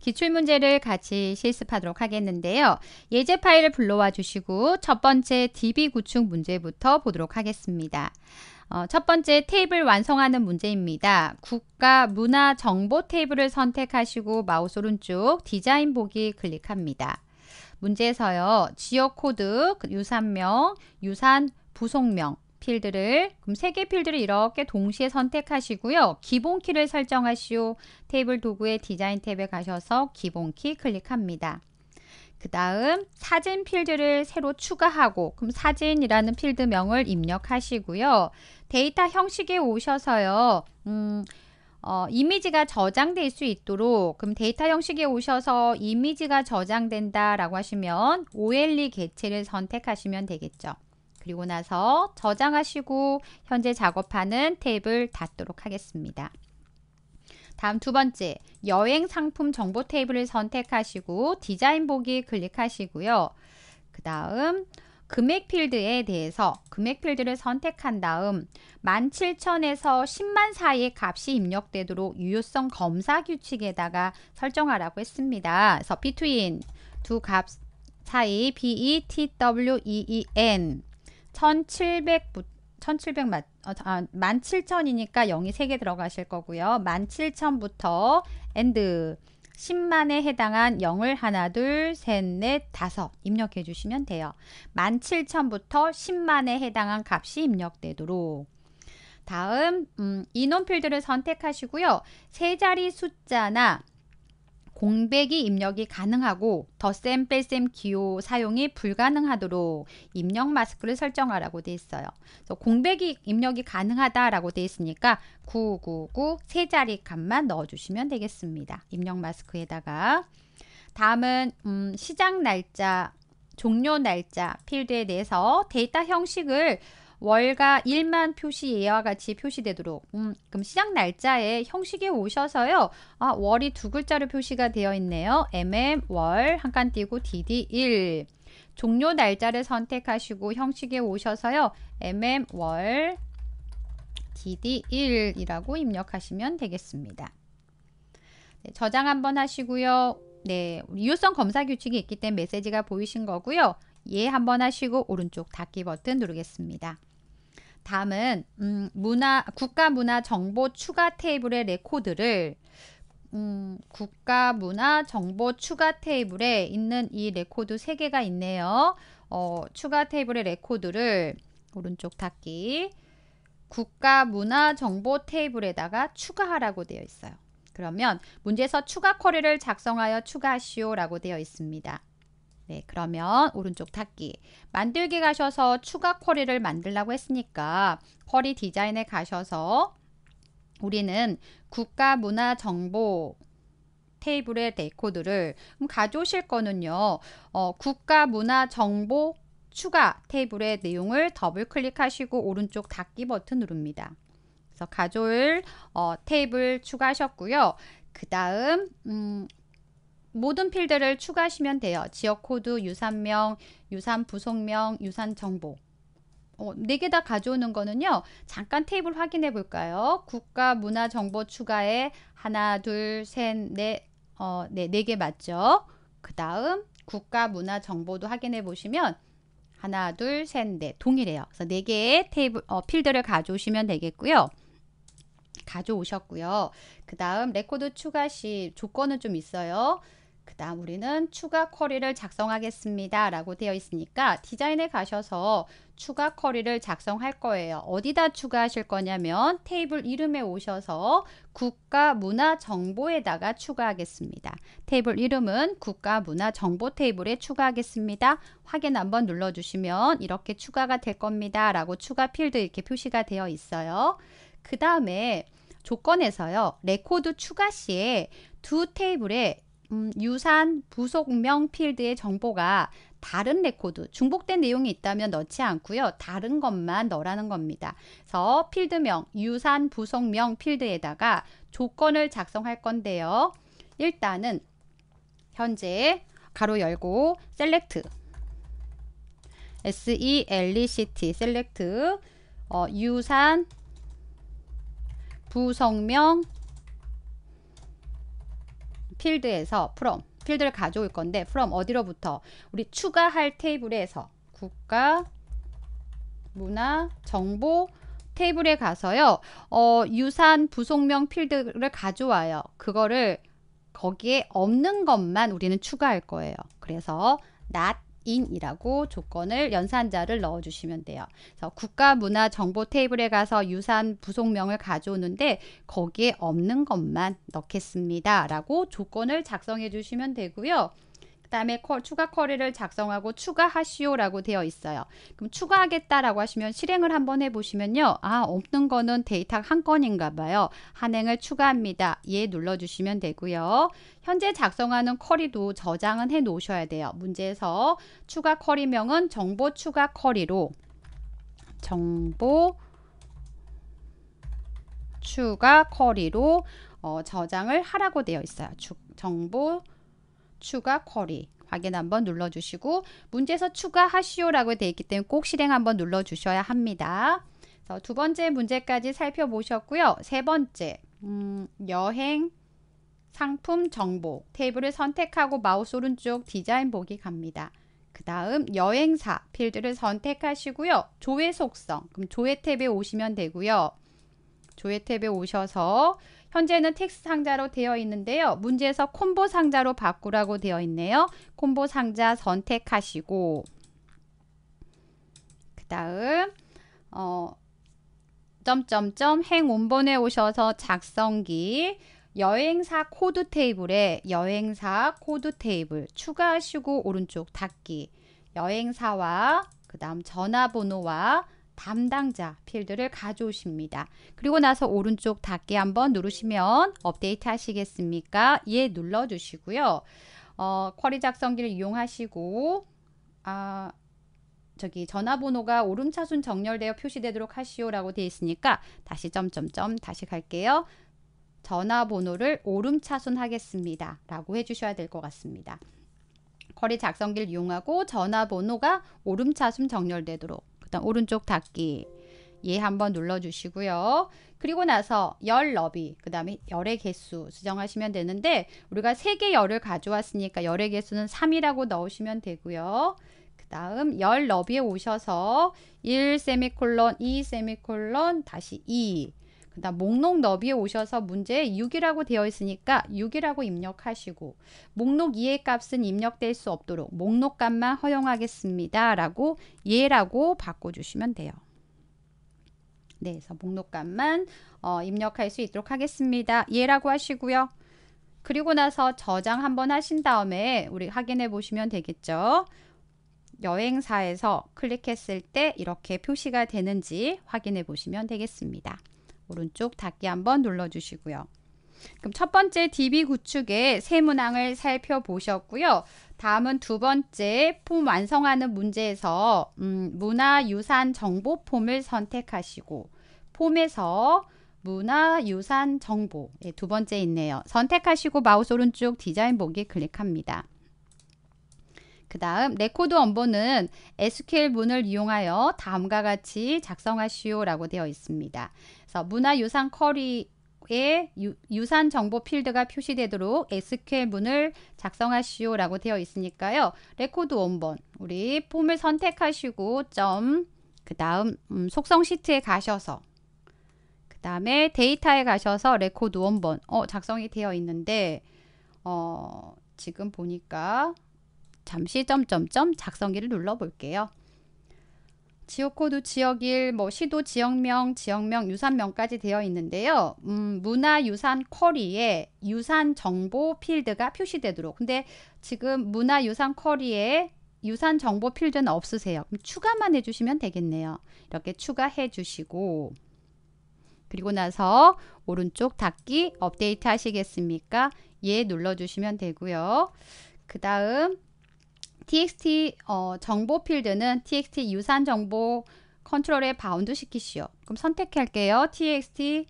기출문제를 같이 실습하도록 하겠는데요. 예제 파일을 불러와 주시고 첫 번째 DB 구축 문제부터 보도록 하겠습니다. 어, 첫 번째 테이블 완성하는 문제입니다. 국가 문화 정보 테이블을 선택하시고 마우스 오른쪽 디자인 보기 클릭합니다. 문제에서요. 지역 코드, 유산명, 유산 부속명, 필드를 그럼 세 개 필드를 이렇게 동시에 선택하시고요. 기본 키를 설정하시오. 테이블 도구의 디자인 탭에 가셔서 기본 키 클릭합니다. 그 다음 사진 필드를 새로 추가하고 그럼 사진이라는 필드명을 입력하시고요. 데이터 형식에 오셔서요. 음, 어, 이미지가 저장될 수 있도록 그럼 데이터 형식에 오셔서 이미지가 저장된다 라고 하시면 OLE 개체를 선택하시면 되겠죠. 그리고 나서 저장하시고 현재 작업하는 탭을 닫도록 하겠습니다. 다음 두 번째, 여행 상품 정보 테이블을 선택하시고 디자인 보기 클릭하시고요. 그 다음 금액 필드에 대해서 금액 필드를 선택한 다음 17,000에서 10만 사이의 값이 입력되도록 유효성 검사 규칙에다가 설정하라고 했습니다. 그래서 between 두 값 사이 between 1 7 0 0 1700만 어, 아, 17,000이니까 0이 3개 들어가실 거고요. 17,000부터 엔드 10만에 해당한 0을 하나, 둘, 셋, 넷, 다섯 입력해 주시면 돼요. 17,000부터 10만에 해당한 값이 입력되도록 다음 음, 인원 필드를 선택하시고요. 세 자리 숫자나 공백이 입력이 가능하고 더셈 뺄셈 기호 사용이 불가능하도록 입력 마스크를 설정하라고 돼 있어요. 공백이 입력이 가능하다라고 돼 있으니까 999 세 자리 값만 넣어주시면 되겠습니다. 입력 마스크에다가 다음은 음, 시작 날짜, 종료 날짜 필드에 대해서 데이터 형식을 월가 1만 표시 이와 같이 표시되도록 음, 그럼 시작 날짜에 형식에 오셔서요. 아, 월이 두 글자로 표시가 되어 있네요. mm 월 한 칸 띄고 dd 1 종료 날짜를 선택하시고 형식에 오셔서요. mm 월 dd 1이라고 입력하시면 되겠습니다. 네, 저장 한번 하시고요. 네, 유효성 검사 규칙이 있기 때문에 메시지가 보이신 거고요. 예 한번 하시고 오른쪽 닫기 버튼 누르겠습니다. 다음은 음, 문화 국가 문화 정보 추가 테이블의 레코드를 음, 국가 문화 정보 추가 테이블에 있는 이 레코드 세개가 있네요. 어, 추가 테이블의 레코드를 오른쪽 닫기 국가 문화 정보 테이블에다가 추가하라고 되어 있어요. 그러면 문제에서 추가 쿼리를 작성하여 추가하시오라고 되어 있습니다. 네, 그러면 오른쪽 닫기. 만들기 가셔서 추가 쿼리를 만들라고 했으니까 쿼리 디자인에 가셔서 우리는 국가문화정보 테이블의 데코드를 음, 가져오실 거는요. 어, 국가문화정보 추가 테이블의 내용을 더블 클릭하시고 오른쪽 닫기 버튼 누릅니다. 그래서 가져올 어, 테이블 추가하셨고요. 그 다음 음, 모든 필드를 추가하시면 돼요. 지역코드, 유산명, 유산부속명, 유산정보 어, 4개 다 가져오는 거는요. 잠깐 테이블 확인해 볼까요? 국가 문화 정보 추가에 하나, 둘, 셋, 넷, 어, 네, 4개 맞죠? 그 다음 국가 문화 정보도 확인해 보시면 하나, 둘, 셋, 넷 동일해요. 그래서 4개의 테이블, 어, 필드를 가져오시면 되겠고요. 가져오셨고요. 그 다음 레코드 추가 시 조건은 좀 있어요. 그 다음 우리는 추가 쿼리를 작성하겠습니다 라고 되어 있으니까 디자인에 가셔서 추가 쿼리를 작성할 거예요. 어디다 추가하실 거냐면 테이블 이름에 오셔서 국가문화정보에다가 추가하겠습니다. 테이블 이름은 국가문화정보 테이블에 추가하겠습니다. 확인 한번 눌러주시면 이렇게 추가가 될 겁니다. 라고 추가 필드 이렇게 표시가 되어 있어요. 그 다음에 조건에서요. 레코드 추가 시에 두 테이블에 음, 유산 부속명 필드의 정보가 다른 레코드, 중복된 내용이 있다면 넣지 않고요. 다른 것만 넣으라는 겁니다. 그래서 필드명, 유산 부속명 필드에다가 조건을 작성할 건데요. 일단은 현재 가로 열고 셀렉트 SELECT 셀렉트 어, 유산 부성명 필드에서 from 필드를 가져올 건데 from 어디로부터 우리 추가할 테이블에서 국가 문화 정보 테이블에 가서요 어, 유산 부속명 필드를 가져와요 그거를 거기에 없는 것만 우리는 추가할 거예요 그래서 not 인이라고 조건을 연산자를 넣어주시면 돼요. 그래서 국가문화정보 테이블에 가서 유산 부속명을 가져오는데 거기에 없는 것만 넣겠습니다. 라고 조건을 작성해 주시면 되고요. 그 다음에 추가 커리를 작성하고 추가하시오라고 되어 있어요. 그럼 추가하겠다라고 하시면 실행을 한번 해보시면요. 아 없는 거는 데이터 한 건인가 봐요. 한 행을 추가합니다. 예 눌러주시면 되고요. 현재 작성하는 커리도 저장은 해 놓으셔야 돼요. 문제에서 추가 커리명은 정보 추가 커리로 정보 추가 커리로 어, 저장을 하라고 되어 있어요. 주, 정보 추가 쿼리 확인 한번 눌러주시고 문제에서 추가하시오라고 되어 있기 때문에 꼭 실행 한번 눌러주셔야 합니다. 그래서 두 번째 문제까지 살펴보셨고요. 세 번째 음, 여행 상품 정보 테이블을 선택하고 마우스 오른쪽 디자인 보기 갑니다. 그 다음 여행사 필드를 선택하시고요. 조회 속성 그럼 조회 탭에 오시면 되고요. 조회 탭에 오셔서 현재는 텍스 상자로 되어 있는데요. 문제에서 콤보 상자로 바꾸라고 되어 있네요. 콤보 상자 선택하시고 그 다음 어, 점점점 행 원본에 오셔서 작성기 여행사 코드 테이블에 여행사 코드 테이블 추가하시고 오른쪽 닫기 여행사와 그 다음 전화번호와 담당자 필드를 가져오십니다. 그리고 나서 오른쪽 닫기 한번 누르시면 업데이트 하시겠습니까? 예 눌러주시고요. 어, 쿼리 작성기를 이용하시고 아, 저기 전화번호가 오름차순 정렬되어 표시되도록 하시오라고 되어 있으니까 다시 점점점 다시 갈게요. 전화번호를 오름차순 하겠습니다. 라고 해주셔야 될 것 같습니다. 쿼리 작성기를 이용하고 전화번호가 오름차순 정렬되도록 그다음 오른쪽 닫기 얘 예, 한번 눌러주시고요. 그리고 나서 열 너비, 그 다음에 열의 개수 수정하시면 되는데 우리가 세 개 열을 가져왔으니까 열의 개수는 3이라고 넣으시면 되고요. 그 다음 열 너비에 오셔서 1 세미콜론, 2 세미콜론, 다시 2그 다음 목록 너비에 오셔서 문제에 6이라고 되어 있으니까 6이라고 입력하시고 목록 2의 값은 입력될 수 없도록 목록 값만 허용하겠습니다. 라고 예라고 바꿔주시면 돼요. 네, 그래서 목록 값만 어, 입력할 수 있도록 하겠습니다. 예라고 하시고요. 그리고 나서 저장 한번 하신 다음에 우리 확인해 보시면 되겠죠. 여행사에서 클릭했을 때 이렇게 표시가 되는지 확인해 보시면 되겠습니다. 오른쪽 닫기 한번 눌러주시고요. 그럼 첫 번째 DB 구축의 세 문항을 살펴보셨고요. 다음은 두 번째 폼 완성하는 문제에서 음, 문화유산 정보 폼을 선택하시고 폼에서 문화유산 정보 네, 두 번째 있네요. 선택하시고 마우스 오른쪽 디자인 보기 클릭합니다. 그 다음 레코드 원본은 SQL 문을 이용하여 다음과 같이 작성하시오 라고 되어 있습니다. 그래서 문화유산 커리에 유, 산 정보 필드가 표시되도록 SQL 문을 작성하시오라고 되어 있으니까요. 레코드 원본 우리 폼을 선택하시고 점그 다음 음, 속성 시트에 가셔서 그 다음에 데이터에 가셔서 레코드 원본 어, 작성이 되어 있는데 어, 지금 보니까 잠시 점점점 작성기를 눌러 볼게요. 지역코드, 지역일, 뭐 시도, 지역명, 지역명, 유산명까지 되어 있는데요. 음, 문화유산 쿼리에 유산 정보 필드가 표시되도록. 근데 지금 문화유산 쿼리에 유산 정보 필드는 없으세요. 그럼 추가만 해주시면 되겠네요. 이렇게 추가해 주시고 그리고 나서 오른쪽 닫기 업데이트 하시겠습니까? 예 눌러주시면 되고요. 그 다음 txt 어, 정보 필드는 txt 유산 정보 컨트롤에 바운드 시키시오. 그럼 선택할게요. txt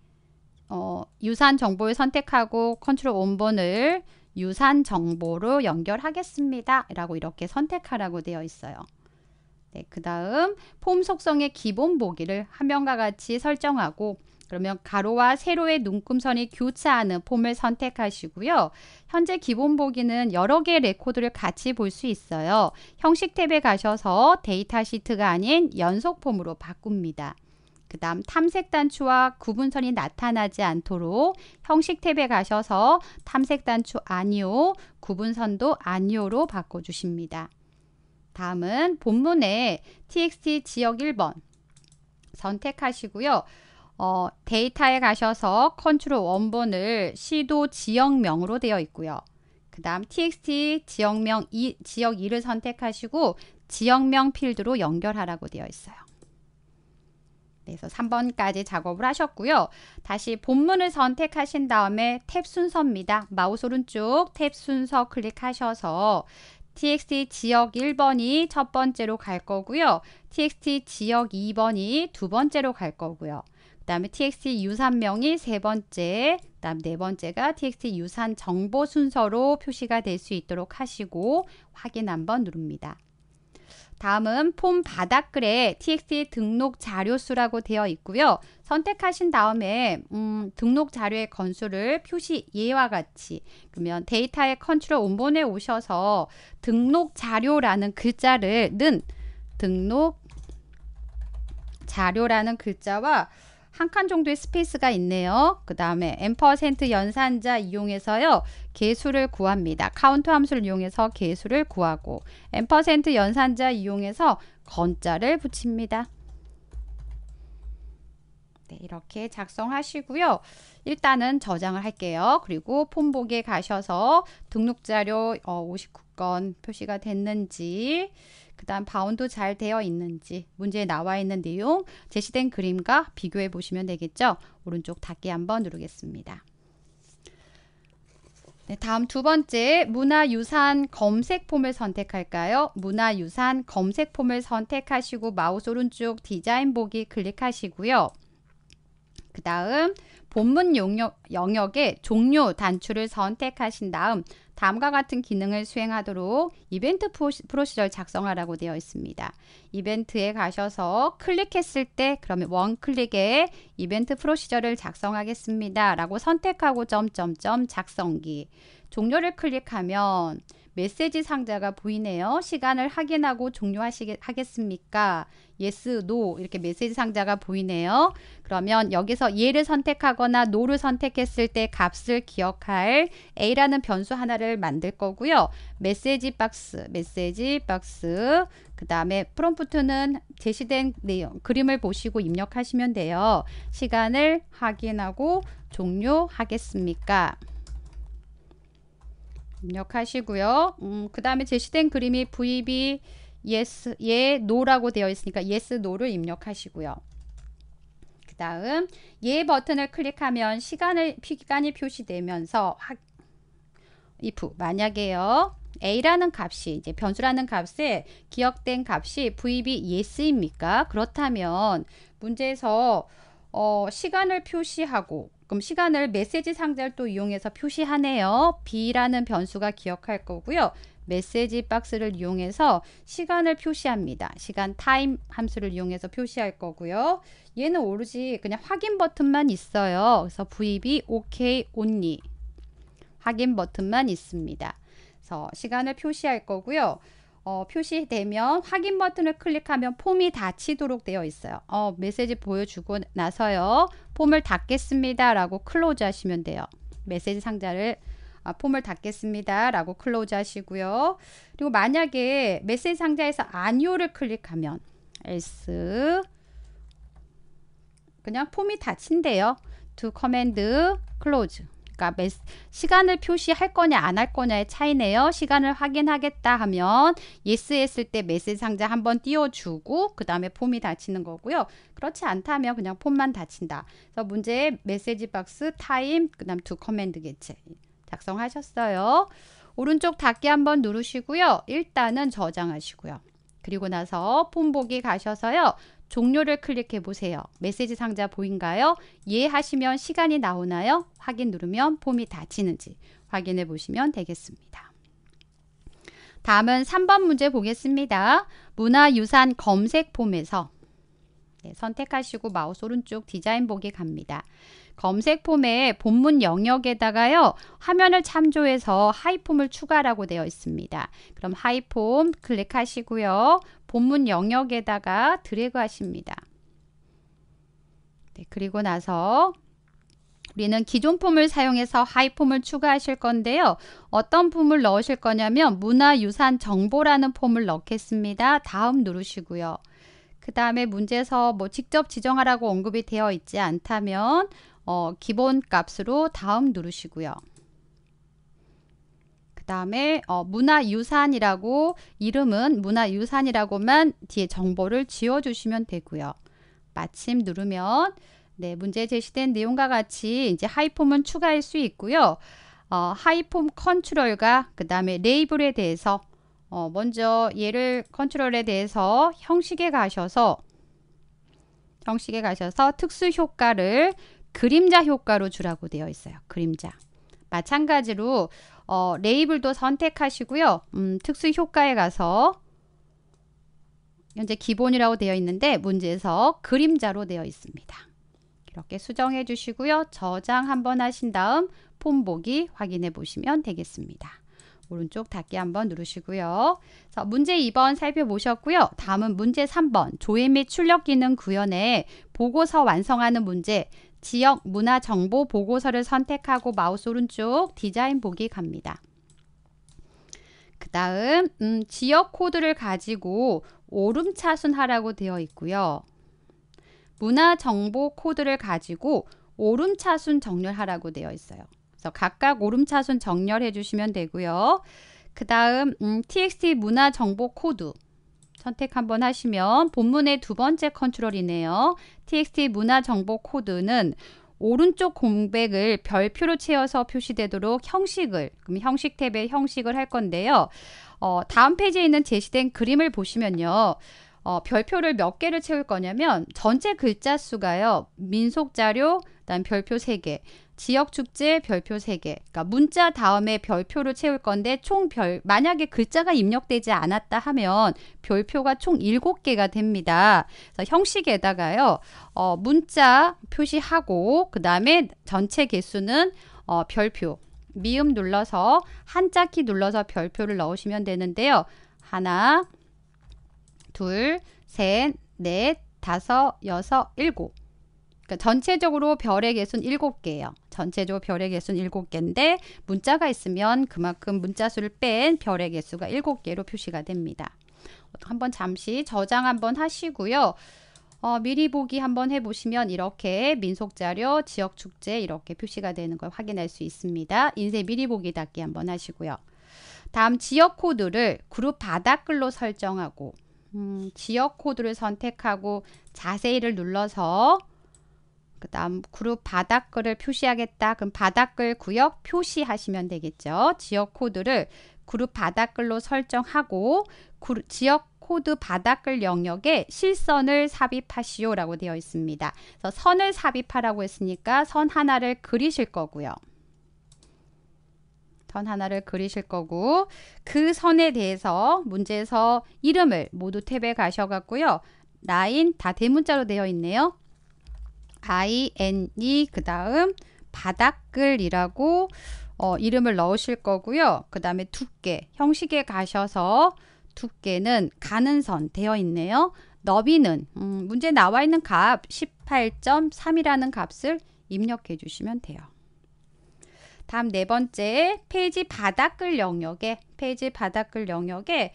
어, 유산 정보를 선택하고 컨트롤 원본을 유산 정보로 연결하겠습니다. 라고 이렇게 선택하라고 되어 있어요. 네, 그 다음 폼 속성의 기본 보기를 화면과 같이 설정하고 그러면 가로와 세로의 눈금선이 교차하는 폼을 선택하시고요. 현재 기본 보기는 여러 개의 레코드를 같이 볼 수 있어요. 형식 탭에 가셔서 데이터 시트가 아닌 연속 폼으로 바꿉니다. 그 다음 탐색 단추와 구분선이 나타나지 않도록 형식 탭에 가셔서 탐색 단추 아니오, 구분선도 아니오로 바꿔주십니다. 다음은 본문의 txt 지역 1번 선택하시고요. 어, 데이터에 가셔서 컨트롤 원본을 시도 지역명으로 되어 있고요. 그 다음 txt 지역명 이, 지역 2를 선택하시고 지역명 필드로 연결하라고 되어 있어요. 네, 그래서 3번까지 작업을 하셨고요. 다시 본문을 선택하신 다음에 탭 순서입니다. 마우스 오른쪽 탭 순서 클릭하셔서 txt 지역 1번이 첫 번째로 갈 거고요. txt 지역 2번이 두 번째로 갈 거고요. 다음에 txt 유산명이 세 번째, 다음 네 번째가 txt 유산 정보 순서로 표시가 될 수 있도록 하시고 확인 한번 누릅니다. 다음은 폼 바닥글에 t x 등록 자료수라고 되어 있고요. 선택하신 다음에 음, 등록 자료의 건수를 표시 예와 같이 그러면 데이터의 컨트롤 온본에 오셔서 등록 자료라는 글자를 는 등록 자료라는 글자와 한칸 정도의 스페이스가 있네요. 그 다음에 앰퍼센트 연산자 이용해서요. 개수를 구합니다. 카운트 함수를 이용해서 개수를 구하고 앰퍼센트 연산자 이용해서 건자를 붙입니다. 네, 이렇게 작성하시고요. 일단은 저장을 할게요. 그리고 폼복에 가셔서 등록자료 59건 어, 표시가 됐는지 그 다음 바운드 잘 되어 있는지 문제에 나와 있는 내용 제시된 그림과 비교해 보시면 되겠죠. 오른쪽 닫기 한번 누르겠습니다. 네, 다음 두 번째 문화유산 검색 폼을 선택할까요? 문화유산 검색 폼을 선택하시고 마우스 오른쪽 디자인 보기 클릭하시고요. 그 다음 본문 용역, 영역의 종료 단추를 선택하신 다음 다음과 같은 기능을 수행하도록 이벤트 프로시저 작성하라고 되어 있습니다. 이벤트에 가셔서 클릭했을 때 그러면 원클릭에 이벤트 프로시저를 작성하겠습니다. 라고 선택하고 점점점 작성기 종료를 클릭하면 메시지 상자가 보이네요. 시간을 확인하고 종료하시겠습니까? yes, no 이렇게 메시지 상자가 보이네요. 그러면 여기서 예를 선택하거나 no를 선택했을 때 값을 기억할 a라는 변수 하나를 만들 거고요. 메시지 박스, 메시지 박스 그 다음에 프롬프트는 제시된 내용, 그림을 보시고 입력하시면 돼요. 시간을 확인하고 종료하겠습니까? 입력하시고요. 음, 그 다음에 제시된 그림이 VB yes, 예, no라고 되어 있으니까 yes, no를 입력하시고요. 그 다음 예 버튼을 클릭하면 시간을, 기간이 표시되면서 하, if 만약에요. A라는 값이 이제 변수라는 값에 기억된 값이 VB yes입니까? 그렇다면 문제에서 어, 시간을 표시하고 그럼 시간을 메시지 상자를 또 이용해서 표시하네요. B라는 변수가 기억할 거고요. 메시지 박스를 이용해서 시간을 표시합니다. 시간 타임 함수를 이용해서 표시할 거고요. 얘는 오로지 그냥 확인 버튼만 있어요. 그래서 VB OK only 확인 버튼만 있습니다. 그래서 시간을 표시할 거고요. 어, 표시되면 확인 버튼을 클릭하면 폼이 닫히도록 되어 있어요. 어, 메시지 보여주고 나서요. 폼을 닫겠습니다. 라고 클로즈 하시면 돼요. 메시지 상자를 아, 폼을 닫겠습니다. 라고 클로즈 하시고요. 그리고 만약에 메시지 상자에서 아니오를 클릭하면 else 그냥 폼이 닫힌대요. to command close 그러니까 매, 시간을 표시할 거냐 안 할 거냐의 차이네요. 시간을 확인하겠다 하면 예스 했을 때 메시지 상자 한번 띄워주고 그 다음에 폼이 닫히는 거고요. 그렇지 않다면 그냥 폼만 닫힌다. 그래서 문제 메시지 박스 타임 그 다음 두 커맨드 개체 작성하셨어요. 오른쪽 닫기 한번 누르시고요. 일단은 저장하시고요. 그리고 나서 폼보기 가셔서요. 종료를 클릭해 보세요. 메시지 상자 보인가요? 예 하시면 시간이 나오나요? 확인 누르면 폼이 닫히는지 확인해 보시면 되겠습니다. 다음은 3번 문제 보겠습니다. 문화유산 검색 폼에서 네, 선택하시고 마우스 오른쪽 디자인 보기 갑니다. 검색 폼에 본문 영역에다가요. 화면을 참조해서 하이폼을 추가라고 되어 있습니다. 그럼 하이폼 클릭하시고요. 본문 영역에다가 드래그 하십니다. 네, 그리고 나서 우리는 기존 폼을 사용해서 하이 폼을 추가하실 건데요. 어떤 폼을 넣으실 거냐면 문화유산 정보라는 폼을 넣겠습니다. 다음 누르시고요. 그 다음에 문제에서 뭐 직접 지정하라고 언급이 되어 있지 않다면 어, 기본 값으로 다음 누르시고요. 그 다음에 어, 문화유산이라고 이름은 문화유산이라고만 뒤에 정보를 지워주시면 되고요. 마침 누르면 네, 문제 제시된 내용과 같이 이제 하이폼은 추가할 수 있고요. 어, 하이폼 컨트롤과 그 다음에 레이블에 대해서 어, 먼저 얘를 컨트롤에 대해서 형식에 가셔서 형식에 가셔서 특수 효과를 그림자 효과로 주라고 되어 있어요. 그림자. 마찬가지로 어, 레이블도 선택하시고요. 음, 특수 효과에 가서 현재 기본이라고 되어 있는데 문제에서 그림자로 되어 있습니다. 이렇게 수정해 주시고요. 저장 한번 하신 다음 폼 보기 확인해 보시면 되겠습니다. 오른쪽 닫기 한번 누르시고요. 자, 문제 2번 살펴보셨고요. 다음은 문제 3번 조회 및 출력 기능 구현에 보고서 완성하는 문제 지역 문화 정보 보고서를 선택하고 마우스 오른쪽 디자인 보기 갑니다. 그 다음 음, 지역 코드를 가지고 오름차순하라고 되어 있고요. 문화 정보 코드를 가지고 오름차순 정렬하라고 되어 있어요. 그래서 각각 오름차순 정렬해 주시면 되고요. 그 다음 음, txt 문화 정보 코드 선택 한번 하시면 본문의 두 번째 컨트롤이네요. txt 문화 정보 코드는 오른쪽 공백을 별표로 채워서 표시되도록 형식을 그럼 형식 탭에 형식을 할 건데요. 어, 다음 페이지에 있는 제시된 그림을 보시면요. 어, 별표를 몇 개를 채울 거냐면 전체 글자 수가요. 민속 자료, 그다음 별표 3개 지역 축제 별표 3개. 그러니까 문자 다음에 별표를 채울 건데 총별 만약에 글자가 입력되지 않았다 하면 별표가 총 7개가 됩니다. 그래서 형식에다가요. 어, 문자 표시하고 그다음에 전체 개수는 어, 별표 미음 눌러서 한자키 눌러서 별표를 넣으시면 되는데요. 하나, 둘, 셋, 넷, 다섯, 여섯, 일곱. 그러니까 전체적으로 별의 개수는 일곱 개예요. 전체적으로 별의 개수는 7 개인데 문자가 있으면 그만큼 문자 수를 뺀 별의 개수가 7 개로 표시가 됩니다. 한번 잠시 저장 한번 하시고요. 어, 미리 보기 한번 해보시면 이렇게 민속자료, 지역축제 이렇게 표시가 되는 걸 확인할 수 있습니다. 인쇄 미리 보기 닫기 한번 하시고요. 다음 지역 코드를 그룹 바닥글로 설정하고 음, 지역 코드를 선택하고 자세히를 눌러서 그 다음 그룹 바닥글을 표시하겠다. 그럼 바닥글 구역 표시하시면 되겠죠. 지역 코드를 그룹 바닥글로 설정하고 그루, 지역 코드 바닥글 영역에 실선을 삽입하시오 라고 되어 있습니다. 그래서 선을 삽입하라고 했으니까 선 하나를 그리실 거고요. 선 하나를 그리실 거고 그 선에 대해서 문제에서 이름을 모두 탭에 가셔갖고요. 라인 다 대문자로 되어 있네요. ing e, 그 다음 바닥글이라고 어, 이름을 넣으실 거고요. 그 다음에 두께, 형식에 가셔서 두께는 가는 선 되어 있네요. 너비는 음, 문제 나와 있는 값 18.3이라는 값을 입력해 주시면 돼요. 다음 네 번째 페이지 바닥글 영역에 페이지 바닥글 영역에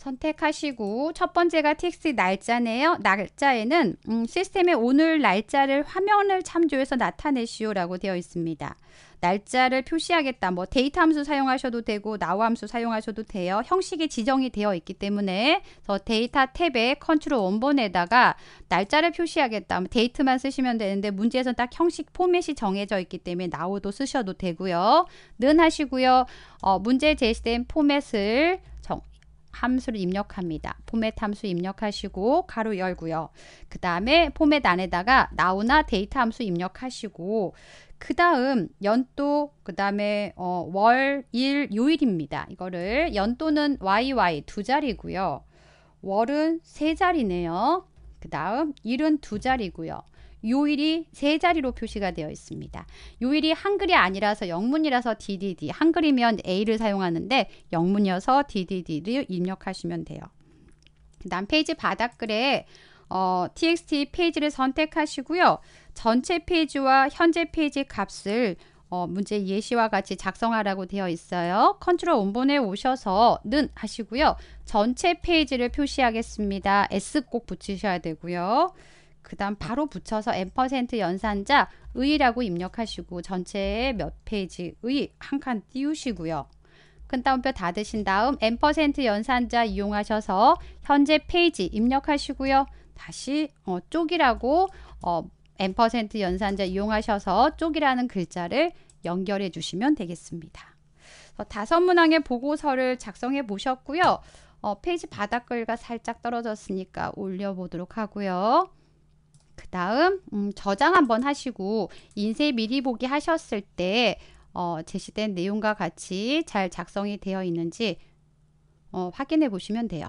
선택하시고 첫 번째가 TXT 날짜네요. 날짜에는 음, 시스템의 오늘 날짜를 화면을 참조해서 나타내시오라고 되어 있습니다. 날짜를 표시하겠다. 뭐 데이터 함수 사용하셔도 되고 나우 함수 사용하셔도 돼요. 형식이 지정이 되어 있기 때문에 저 데이터 탭에 컨트롤 원본에다가 날짜를 표시하겠다. 뭐 데이트만 쓰시면 되는데 문제에서 딱 형식 포맷이 정해져 있기 때문에 나우도 쓰셔도 되고요. 는 하시고요. 어, 문제 제시된 포맷을 정, 함수를 입력합니다. 포맷 함수 입력하시고 가로 열고요. 그 다음에 포맷 안에다가 나우나 데이터 함수 입력하시고 그 다음 연도 그 다음에 어, 월, 일, 요일입니다. 이거를 연도는 YY 두 자리고요. 월은 세 자리네요. 그 다음 일은 두 자리고요. 요일이 세 자리로 표시가 되어 있습니다. 요일이 한글이 아니라서 영문이라서 DDD, 한글이면 A를 사용하는데 영문이어서 DDD를 입력하시면 돼요. 그다음 페이지 바닥글에 어, txt 페이지를 선택하시고요. 전체 페이지와 현재 페이지 값을 어, 문제 예시와 같이 작성하라고 되어 있어요. 컨트롤 원본에 오셔서는 하시고요. 전체 페이지를 표시하겠습니다. S꼭 붙이셔야 되고요. 그 다음 바로 붙여서 n% 연산자 의라고 입력하시고 전체의 몇 페이지 의한 칸 띄우시고요. 큰 따옴표 닫으신 다음 n% 연산자 이용하셔서 현재 페이지 입력하시고요. 다시 어, 쪽이라고 어, n% 연산자 이용하셔서 쪽이라는 글자를 연결해 주시면 되겠습니다. 다섯 문항의 보고서를 작성해 보셨고요. 어, 페이지 바닥글과 살짝 떨어졌으니까 올려보도록 하고요. 다음 음, 저장 한번 하시고 인쇄 미리 보기 하셨을 때 어, 제시된 내용과 같이 잘 작성이 되어 있는지 어, 확인해 보시면 돼요.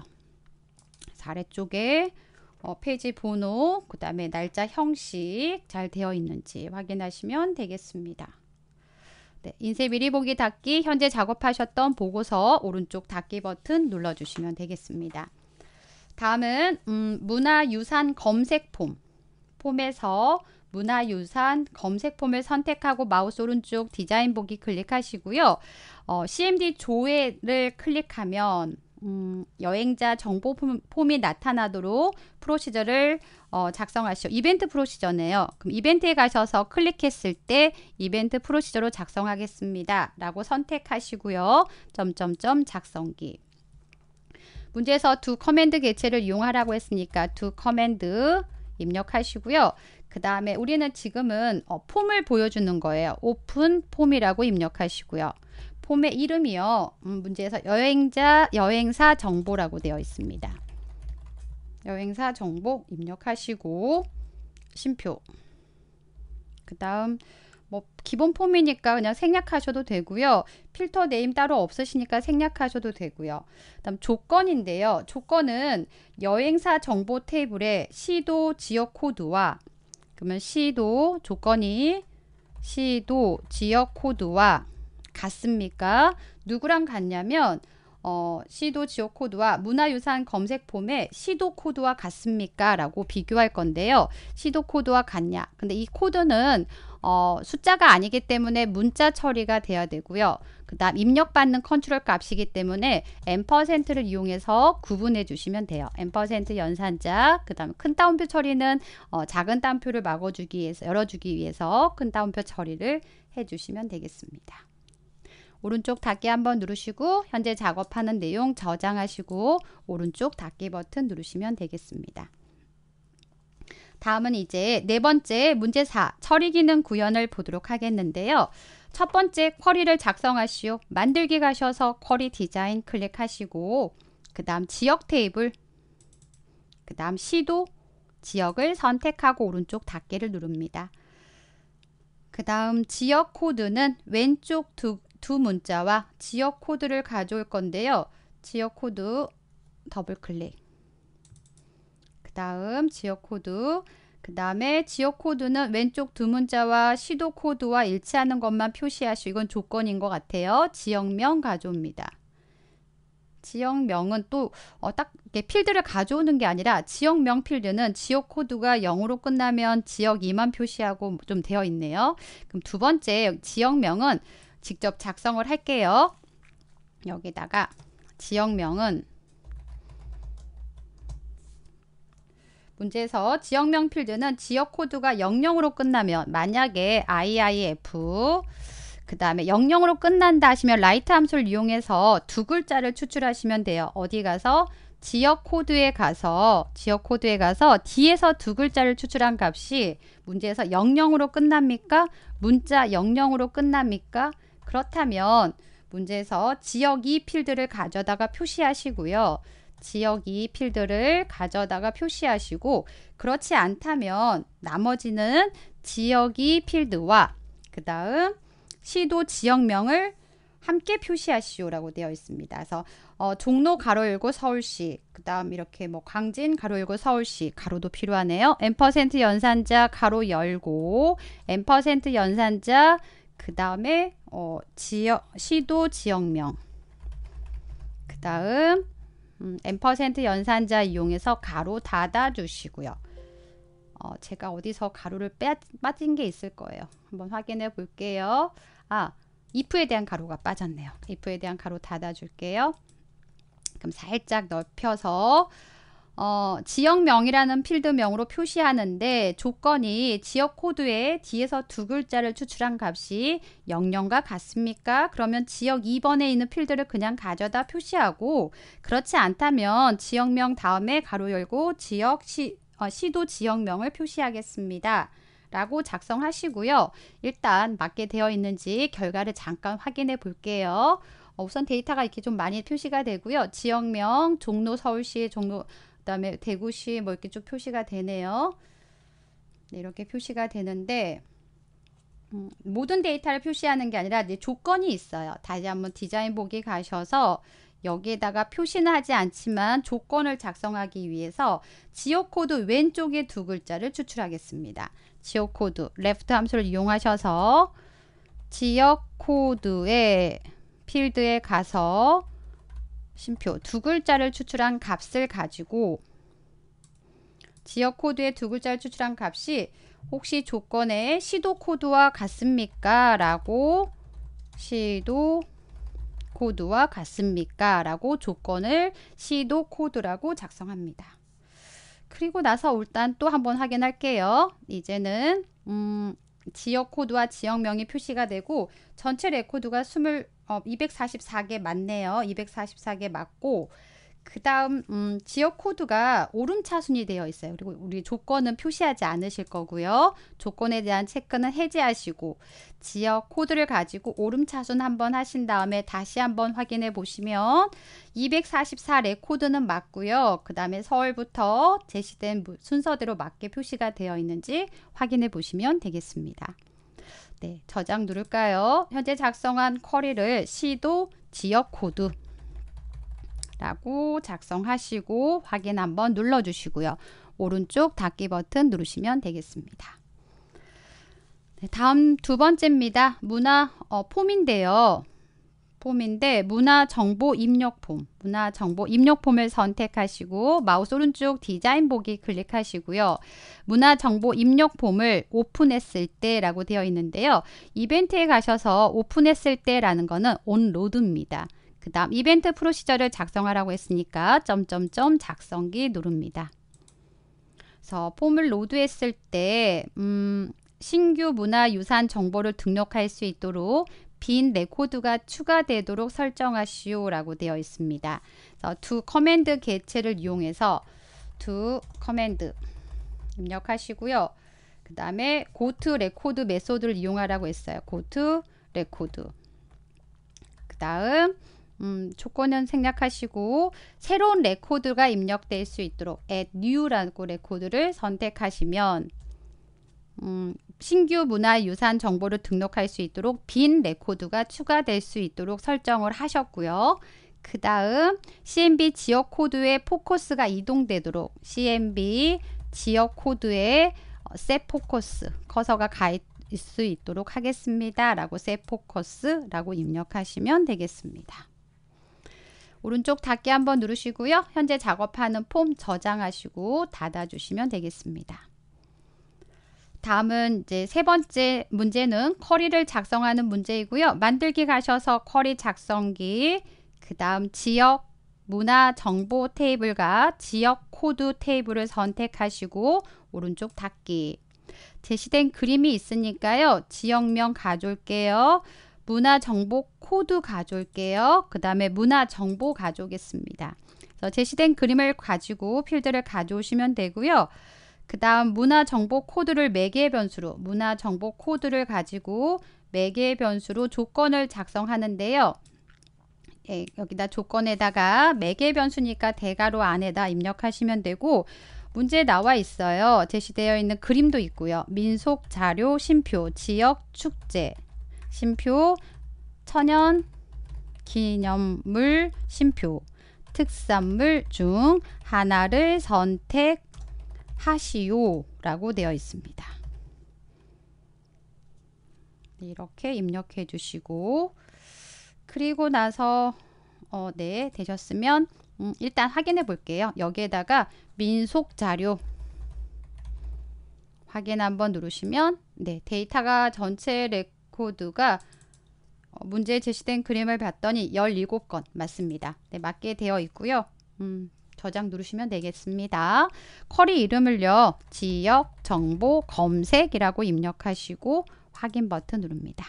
아래쪽에 어, 페이지 번호, 그 다음에 날짜 형식 잘 되어 있는지 확인하시면 되겠습니다. 네, 인쇄 미리 보기 닫기, 현재 작업하셨던 보고서 오른쪽 닫기 버튼 눌러주시면 되겠습니다. 다음은 음, 문화유산 검색 폼. 폼에서 문화유산 검색 폼을 선택하고 마우스 오른쪽 디자인 보기 클릭하시고요. 어, CMD 조회를 클릭하면 음, 여행자 정보 폼이 나타나도록 프로시저를 어, 작성하시오. 이벤트 프로시저네요. 그럼 이벤트에 가셔서 클릭했을 때 이벤트 프로시저로 작성하겠습니다. 라고 선택하시고요. 점점점 작성기. 문제에서 두 커맨드 개체를 이용하라고 했으니까 두 커맨드 입력하시고요. 그 다음에 우리는 지금은 어, 폼을 보여주는 거예요. 오픈 폼이라고 입력하시고요. 폼의 이름이요. 음, 문제에서 여행자, 여행사 정보라고 되어 있습니다. 여행사 정보 입력하시고 심표 그 다음 뭐 기본 폼이니까 그냥 생략하셔도 되고요. 필터 네임 따로 없으시니까 생략하셔도 되고요. 다음 조건인데요. 조건은 여행사 정보 테이블에 시도 지역 코드와 그러면 시도 조건이 시도 지역 코드와 같습니까? 누구랑 같냐면 어, 시도 지역 코드와 문화유산 검색 폼의 시도 코드와 같습니까? 라고 비교할 건데요. 시도 코드와 같냐? 근데 이 코드는 어, 숫자가 아니기 때문에 문자 처리가 돼야 되고요. 그 다음 입력받는 컨트롤 값이기 때문에 엠퍼센트를 이용해서 구분해 주시면 돼요. 엠퍼센트 연산자, 그 다음 큰 따옴표 처리는 어, 작은 따옴표를 막아주기 위해서, 열어주기 위해서 큰 따옴표 처리를 해주시면 되겠습니다. 오른쪽 닫기 한번 누르시고 현재 작업하는 내용 저장하시고 오른쪽 닫기 버튼 누르시면 되겠습니다. 다음은 이제 네 번째 문제 4 처리 기능 구현을 보도록 하겠는데요. 첫 번째 쿼리를 작성하시오. 만들기 가셔서 쿼리 디자인 클릭하시고 그 다음 지역 테이블 그 다음 시도 지역을 선택하고 오른쪽 닫기를 누릅니다. 그 다음 지역 코드는 왼쪽 두두 문자와 지역 코드를 가져올 건데요. 지역 코드 더블 클릭. 그 다음 지역 코드. 그 다음에 지역 코드는 왼쪽 두 문자와 시도 코드와 일치하는 것만 표시하시고 이건 조건인 것 같아요. 지역명 가져옵니다. 지역명은 또딱 어, 필드를 가져오는 게 아니라 지역명 필드는 지역 코드가 0으로 끝나면 지역 2만 표시하고 좀 되어 있네요. 그럼 두 번째 지역명은 직접 작성을 할게요. 여기다가 지역명은 문제에서 지역명 필드는 지역 코드가 00으로 끝나면 만약에 IIF 그 다음에 00으로 끝난다 하시면 라이트 함수를 이용해서 두 글자를 추출하시면 돼요. 어디 가서 지역 코드에 가서 지역 코드에 가서 D에서 두 글자를 추출한 값이 문제에서 00으로 끝납니까? 문자 00으로 끝납니까? 그렇다면 문제에서 지역이 필드를 가져다가 표시하시고요. 지역이 필드를 가져다가 표시하시고 그렇지 않다면 나머지는 지역이 필드와 그 다음 시도 지역명을 함께 표시하시오라고 되어 있습니다. 그래서 어, 종로 가로 열고 서울시, 그 다음 이렇게 뭐 광진 가로 열고 서울시 가로도 필요하네요. n 연산자 가로 열고 n 연산자 그 다음에 어, 지역 시도 지역명 그 다음 음, 퍼센트 연산자 이용해서 가로 닫아 주시고요 어, 제가 어디서 가로를 빼, 빠진 게 있을 거예요 한번 확인해 볼게요 아 if에 대한 가로가 빠졌네요 if에 대한 가로 닫아 줄게요 그럼 살짝 넓혀서 어, 지역명이라는 필드명으로 표시하는데 조건이 지역 코드에 뒤에서 두 글자를 추출한 값이 00과 같습니까? 그러면 지역 2번에 있는 필드를 그냥 가져다 표시하고 그렇지 않다면 지역명 다음에 가로 열고 지역 시, 어, 시도 지역명을 표시하겠습니다. 라고 작성하시고요. 일단 맞게 되어 있는지 결과를 잠깐 확인해 볼게요. 어, 우선 데이터가 이렇게 좀 많이 표시가 되고요. 지역명, 종로 서울시의 종로 그다음에 대구시 뭐 이렇게 쭉 표시가 되네요. 네, 이렇게 표시가 되는데 음, 모든 데이터를 표시하는 게 아니라 이제 조건이 있어요. 다시 한번 디자인 보기 가셔서 여기에다가 표시는 하지 않지만 조건을 작성하기 위해서 지역코드 왼쪽에 두 글자를 추출하겠습니다. 지역코드 레프트 함수를 이용하셔서 지역코드의 필드에 가서 심표 두 글자를 추출한 값을 가지고 지역 코드의 두 글자를 추출한 값이 혹시 조건의 시도 코드와 같습니까? 라고 시도 코드와 같습니까? 라고 조건을 시도 코드라고 작성합니다. 그리고 나서 일단 또 한번 확인할게요. 이제는 음, 지역 코드와 지역명이 표시가 되고 전체 레코드가 20, 어, 244개 맞네요. 244개 맞고 그 다음 음, 지역 코드가 오름차순이 되어 있어요. 그리고 우리 조건은 표시하지 않으실 거고요. 조건에 대한 체크는 해제하시고 지역 코드를 가지고 오름차순 한번 하신 다음에 다시 한번 확인해 보시면 244 레코드는 맞고요. 그 다음에 서울부터 제시된 순서대로 맞게 표시가 되어 있는지 확인해 보시면 되겠습니다. 네, 저장 누를까요? 현재 작성한 쿼리를 시도 지역 코드 라고 작성하시고 확인 한번 눌러 주시고요. 오른쪽 닫기 버튼 누르시면 되겠습니다. 네, 다음 두 번째입니다. 문화 어, 폼인데요. 폼인데 문화 정보 입력 폼, 문화 정보 입력 폼을 선택하시고 마우스 오른쪽 디자인 보기 클릭하시고요. 문화 정보 입력 폼을 오픈했을 때라고 되어 있는데요. 이벤트에 가셔서 오픈했을 때라는 거는 온로드입니다. 그 다음 이벤트 프로시저를 작성하라고 했으니까 점점점 작성기 누릅니다. 그래서 폼을 로드했을 때 음, 신규 문화유산 정보를 등록할 수 있도록 빈 레코드가 추가되도록 설정하시오 라고 되어 있습니다. 그래서 두 커맨드 개체를 이용해서 두 커맨드 입력하시고요. 그 다음에 고트 레코드 메소드를 이용하라고 했어요. 고트 레코드 그 다음 음, 조건은 생략하시고 새로운 레코드가 입력될 수 있도록 add new라고 레코드를 선택하시면 음, 신규 문화유산 정보를 등록할 수 있도록 빈 레코드가 추가될 수 있도록 설정을 하셨고요. 그 다음 CMB 지역 코드의 포커스가 이동되도록 CMB 지역 코드의 셋 어, 포커스 커서가 가 있을 수 있도록 하겠습니다. 라고 셋 포커스라고 입력하시면 되겠습니다. 오른쪽 닫기 한번 누르시고요. 현재 작업하는 폼 저장하시고 닫아주시면 되겠습니다. 다음은 이제 세 번째 문제는 커리를 작성하는 문제이고요. 만들기 가셔서 커리 작성기, 그 다음 지역 문화 정보 테이블과 지역 코드 테이블을 선택하시고 오른쪽 닫기 제시된 그림이 있으니까요. 지역명 가져올게요. 문화 정보 코드 가져올게요. 그 다음에 문화 정보 가져오겠습니다. 제시된 그림을 가지고 필드를 가져오시면 되고요. 그 다음 문화 정보 코드를 매개 변수로 문화 정보 코드를 가지고 매개 변수로 조건을 작성하는데요. 예, 여기다 조건에다가 매개 변수니까 대괄호 안에다 입력하시면 되고 문제 나와 있어요. 제시되어 있는 그림도 있고요. 민속 자료 심표 지역 축제 심표 천연 기념물 심표 특산물 중 하나를 선택하시오 라고 되어 있습니다. 이렇게 입력해 주시고 그리고 나서 어, 네 되셨으면 음, 일단 확인해 볼게요. 여기에다가 민속 자료 확인 한번 누르시면 네 데이터가 전체 레 코드가 어, 문제에 제시된 그림을 봤더니 17건 맞습니다. 네, 맞게 되어 있고요. 음, 저장 누르시면 되겠습니다. 쿼리 이름을요. 지역, 정보, 검색이라고 입력하시고 확인 버튼 누릅니다.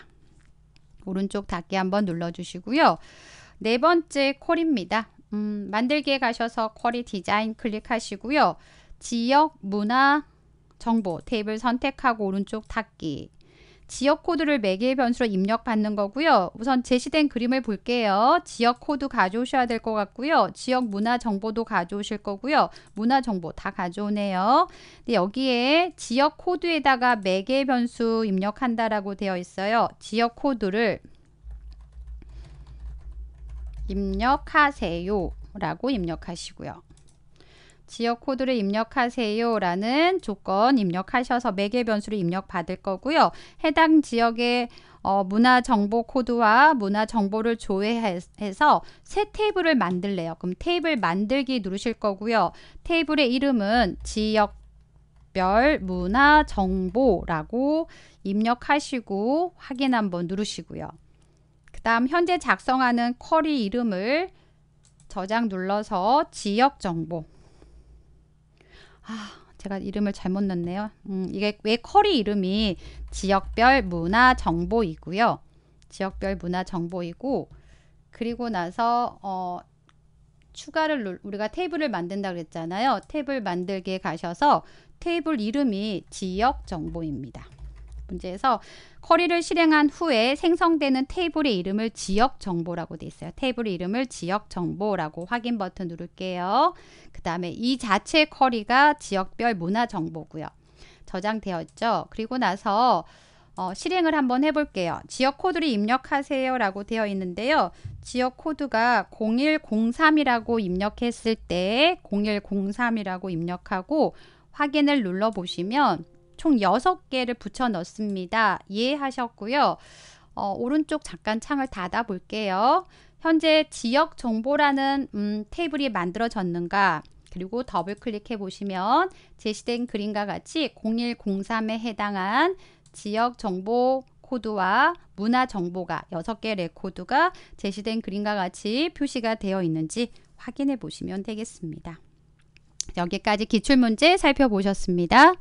오른쪽 닫기 한번 눌러주시고요. 네 번째 리입니다 음, 만들기에 가셔서 쿼리 디자인 클릭하시고요. 지역, 문화, 정보 테이블 선택하고 오른쪽 닫기 지역 코드를 매개의 변수로 입력받는 거고요. 우선 제시된 그림을 볼게요. 지역 코드 가져오셔야 될 것 같고요. 지역 문화 정보도 가져오실 거고요. 문화 정보 다 가져오네요. 근데 네, 여기에 지역 코드에다가 매개 변수 입력한다라고 되어 있어요. 지역 코드를 입력하세요. 라고 입력하시고요. 지역 코드를 입력하세요라는 조건 입력하셔서 매개 변수를 입력받을 거고요. 해당 지역의 어, 문화 정보 코드와 문화 정보를 조회해서 새 테이블을 만들래요. 그럼 테이블 만들기 누르실 거고요. 테이블의 이름은 지역별 문화 정보라고 입력하시고 확인 한번 누르시고요. 그 다음 현재 작성하는 쿼리 이름을 저장 눌러서 지역 정보 아, 제가 이름을 잘못 넣네요. 었 음, 이게 왜 컬이 이름이 지역별 문화 정보이고요. 지역별 문화 정보이고 그리고 나서 어 추가를 우리가 테이블을 만든다 그랬잖아요. 테이블 만들기에 가셔서 테이블 이름이 지역 정보입니다. 문제에서 커리를 실행한 후에 생성되는 테이블의 이름을 지역 정보라고 돼 있어요. 테이블 이름을 지역 정보라고 확인 버튼 누를게요. 그 다음에 이 자체 커리가 지역별 문화 정보고요. 저장되었죠. 그리고 나서 어, 실행을 한번 해볼게요. 지역 코드를 입력하세요 라고 되어 있는데요. 지역 코드가 0103이라고 입력했을 때 0103이라고 입력하고 확인을 눌러보시면 총 6개를 붙여 넣습니다. 이해하셨고요. 어, 오른쪽 잠깐 창을 닫아 볼게요. 현재 지역 정보라는 음, 테이블이 만들어졌는가 그리고 더블 클릭해 보시면 제시된 그림과 같이 0103에 해당한 지역 정보 코드와 문화 정보가 6개 레코드가 제시된 그림과 같이 표시가 되어 있는지 확인해 보시면 되겠습니다. 여기까지 기출문제 살펴보셨습니다.